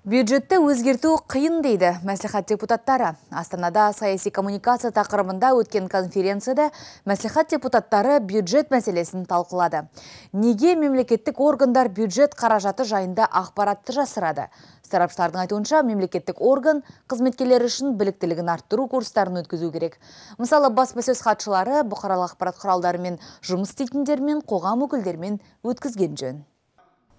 Бюджетті өзгерту қиын дейді мәслихат депутаттары. Астанада саяси коммуникация тақырымында өткен конференцияда мәслихат депутаттары бюджет мәселесін талқылады. Неге мемлекеттік органдар бюджет қаражаты жайында ақпаратты жасырады? Сарапшылардың айтуынша мемлекеттік орган қызметкерлері үшін біліктілігін арттыру курстарын өткізу керек. Мысалы, баспасөз хатшылары бұқаралық ақпарат құралдарымен жұмыс істейтіндермен, қоғам өкілдерімен өткізген жөн.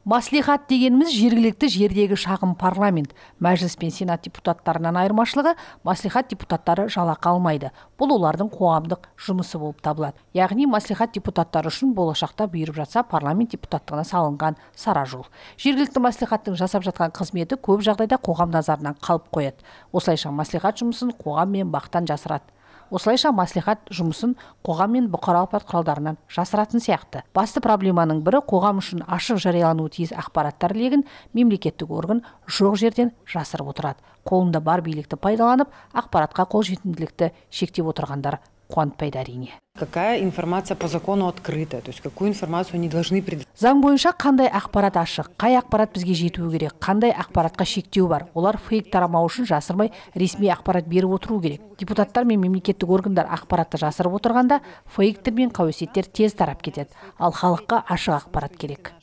Маслихат дегеніміз жергілікті жердегі шағын парламент. Мәжіліс пен сенат депутаттарынан айырмашылығы маслихат депутаттары жалақы алмайды. Бұл олардың қоғамдық жұмысы болып табылады. Яғни маслихат депутаттары үшін болашақта бұйырып жатса парламент депутаттығына салынған сара жол. Жергілікті маслихаттың жасап жатқан қызметі көп жағдайда қоғам назарынан қалып қояды. Осылайша маслихат жұмысын қоғам мен бақтан жасырады осылайша мәслихат жұмысын қоғам мен бұқаралық ақпарат құралдарынан жасыратын сияқты басты проблеманың бірі қоғам үшін ашық жариялануы тиіс ақпараттар легін мемлекеттік орган жоқ жерден жасырып отырады қолында бар билікті пайдаланып ақпаратқа қолжетімділікті шектеп отырғандар қуантпайды әрине какая информация по закону открыта то есть какую информацию они должны заң бойынша қандай ақпарат ашық қай ақпарат бізге жетуі керек қандай ақпаратқа шектеу бар олар фейк тарамау үшін жасырмай ресми ақпарат беріп отыру керек депутаттар мен мемлекеттік органдар ақпаратты жасырып отырғанда фейктер мен қауесеттер тез тарап кетеді ал халыққа ашық ақпарат керек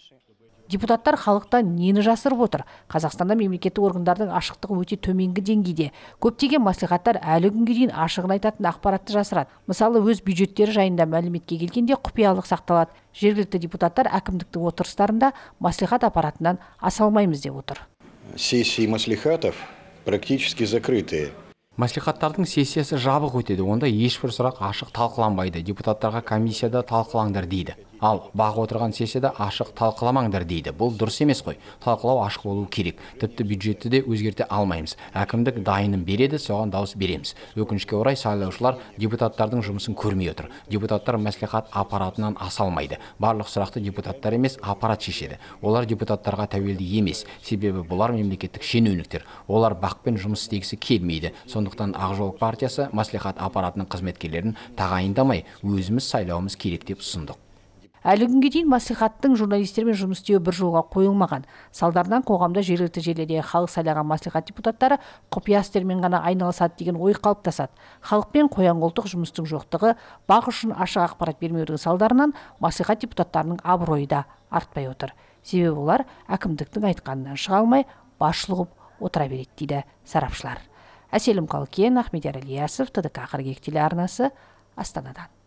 депутаттар халықтан нені жасырып отыр қазақстанда мемлекеттік органдардың ашықтығы өте төменгі деңгейде көптеген мәслихаттар әлі күнге дейін ашығын айтатын ақпаратты жасырады мысалы өз бюджеттері жайында мәліметке келгенде құпиялық сақталады жергілікті депутаттар әкімдіктің отырыстарында мәслихат аппаратынан аса алмаймыз деп отыр сессии маслихатов практически закрытые мәслихаттардың сессиясы жабық өтеді онда ешбір сұрақ ашық талқыланбайды депутаттарға комиссияда талқылаңдар дейді ал бағып отырған сессияда ашық талқыламаңдар дейді бұл дұрыс емес қой талқылау ашық болу керек тіпті бюджетті де өзгерте алмаймыз әкімдік дайынын береді соған дауыс береміз өкінішке орай сайлаушылар депутаттардың жұмысын көрмей отыр депутаттар мәслихат аппаратынан аса алмайды барлық сұрақты депутаттар емес аппарат шешеді олар депутаттарға тәуелді емес себебі бұлар мемлекеттік шенеуніктер олар бақпен жұмыс істегісі келмейді сондықтан ақ жол партиясы мәслихат аппаратының қызметкерлерін тағайындамай өзіміз сайлауымыз керек деп ұсындық әлі күнге дейін мәслихаттың журналистермен жұмыс істеуі бір жолға қойылмаған салдарынан қоғамда жергілікті жерлерде халық сайлаған мәслихат депутаттары құпия істермен ғана айналысады деген ой қалыптасады халықпен қоян қолтық жұмыстың жоқтығы бақ үшін ашық ақпарат бермеудің салдарынан мәслихат депутаттарының абыройы да артпай отыр себебі олар әкімдіктің айтқанынан шыға алмай бас отыра береді дейді сарапшылар әселім қалкен ахмедияр ілиясов тдк қыркүйек телеарнасы астанадан